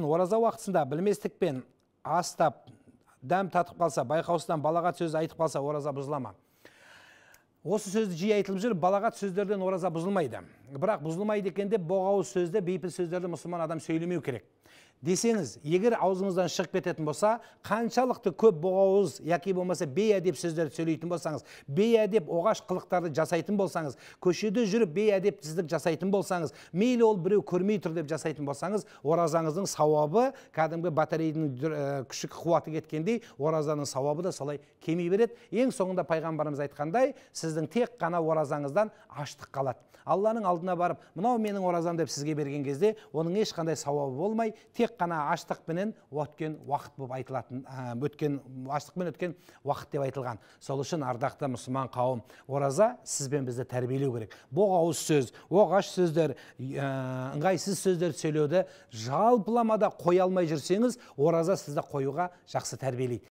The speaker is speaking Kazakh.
ораза уақытысында білместікпен астап дәм татып қалса байқаусыздан балағат сөз айтып қалса ораза бұзыла ма осы сөзді жиі айтылып жүр балағат сөздерден ораза бұзылмайды бірақ бұзылмайды екен деп боғауыз сөзді бейпіл сөздерді мұсылман адам сөйлемеу керек десеңіз егер аузыңыздан шығып кететін болса қаншалықты көп боғауыз яки болмаса бейәдеп сөздерді сөйлейтін болсаңыз бейәдеп оғаш қылықтарды жасайтын болсаңыз көшеде жүріп бейәдепсіздік жасайтын болсаңыз мейлі ол біреу көрмей тұр деп жасайтын болсаңыз оразаңыздың сауабы кәдімгі батарейдің ә, күші қуаты кеткендей оразаның сауабы да солай кеми береді ең соңында пайғамбарымыз айтқандай сіздің тек қана оразаңыздан аштық қалады алланың алдына барып мынау менің оразам деп сізге берген кезде оның ешқандай сауабы болмай тек тек қана аштықпенен өткен уақыт болып айтылатын ә, өткен аштықпен өткен уақыт деп айтылған сол үшін ардақты мұсылман қауым ораза сіз бен бізді тәрбиелеу керек боқ ауыз сөз оғаш сөздер ә, ыңғайсыз сөздер сөйлеуді жалпыламада қоя алмай жүрсеңіз ораза сізді қоюға жақсы тәрбиелейді